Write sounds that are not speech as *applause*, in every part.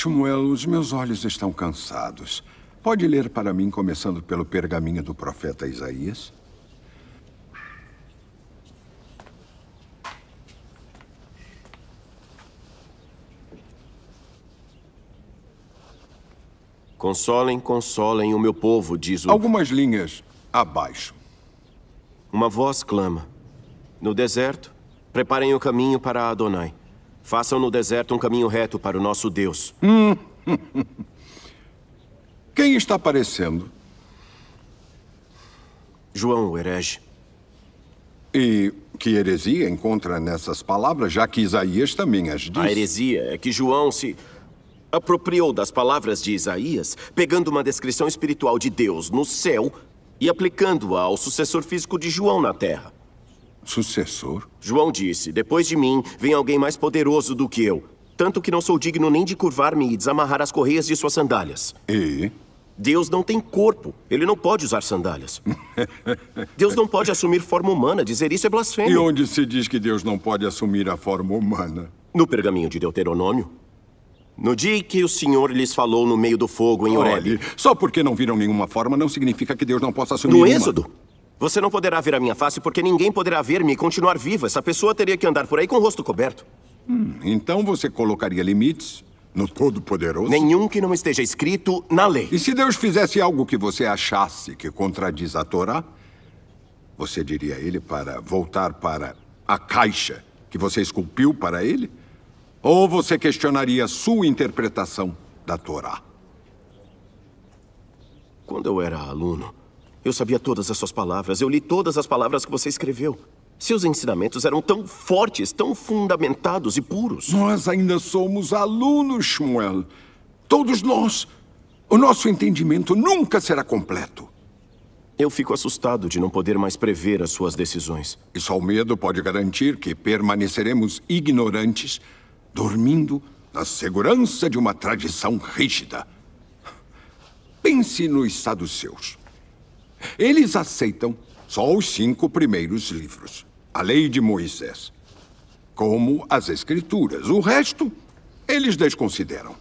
Shmuel, os meus olhos estão cansados. Pode ler para mim, começando pelo pergaminho do profeta Isaías? Consolem, consolem o meu povo, diz o... Algumas linhas abaixo. Uma voz clama. No deserto, preparem o caminho para Adonai. Façam no deserto um caminho reto para o nosso Deus. Hum. *laughs* Quem está aparecendo? João, o herege. E que heresia encontra nessas palavras, já que Isaías também as diz? A heresia é que João se apropriou das palavras de Isaías, pegando uma descrição espiritual de Deus no céu e aplicando-a ao sucessor físico de João na terra. Sucessor? João disse: Depois de mim, vem alguém mais poderoso do que eu. Tanto que não sou digno nem de curvar-me e desamarrar as correias de suas sandálias. E? Deus não tem corpo. Ele não pode usar sandálias. *laughs* Deus não pode assumir forma humana. Dizer isso é blasfêmia. E onde se diz que Deus não pode assumir a forma humana? No pergaminho de Deuteronômio. No dia que o Senhor lhes falou no meio do fogo em Oreb. Olhe, só porque não viram nenhuma forma não significa que Deus não possa assumir No Êxodo. Você não poderá ver a minha face porque ninguém poderá ver-me e continuar viva. Essa pessoa teria que andar por aí com o rosto coberto. Hum, então você colocaria limites no Todo-Poderoso? Nenhum que não esteja escrito na lei. E se Deus fizesse algo que você achasse que contradiz a Torá, você diria a ele para voltar para a caixa que você esculpiu para ele? Ou você questionaria sua interpretação da Torá? Quando eu era aluno, eu sabia todas as suas palavras, eu li todas as palavras que você escreveu. Seus ensinamentos eram tão fortes, tão fundamentados e puros. Nós ainda somos alunos, Shmuel. Todos nós. O nosso entendimento nunca será completo. Eu fico assustado de não poder mais prever as suas decisões. E só o medo pode garantir que permaneceremos ignorantes, dormindo na segurança de uma tradição rígida. Pense no estado seus. Eles aceitam só os cinco primeiros livros. A lei de Moisés. Como as escrituras. O resto, eles desconsideram.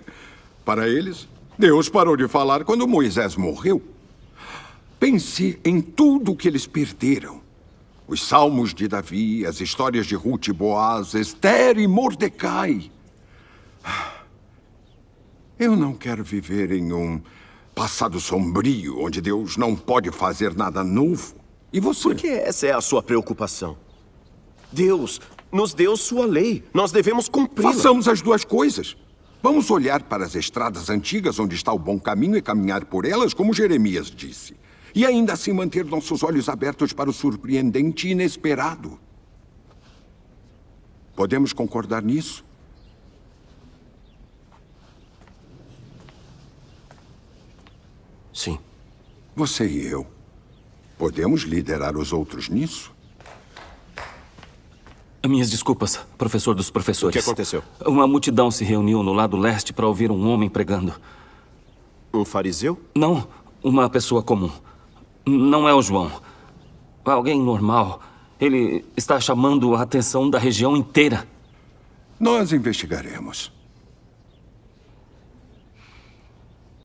*laughs* Para eles, Deus parou de falar quando Moisés morreu. Pense em tudo o que eles perderam. Os salmos de Davi, as histórias de Ruth e Boaz, Esther e Mordecai. *sighs* Eu não quero viver em um passado sombrio onde Deus não pode fazer nada novo. E você? Por que essa é a sua preocupação? Deus nos deu sua lei. Nós devemos cumpri-la. Façamos as duas coisas. Vamos olhar para as estradas antigas onde está o bom caminho e caminhar por elas, como Jeremias disse. E ainda assim manter nossos olhos abertos para o surpreendente e inesperado. Podemos concordar nisso? Você e eu. Podemos liderar os outros nisso? Minhas desculpas, professor dos professores. O que aconteceu? Uma multidão se reuniu no lado leste para ouvir um homem pregando. Um fariseu? Não, uma pessoa comum. Não é o João. Alguém normal. Ele está chamando a atenção da região inteira. Nós investigaremos.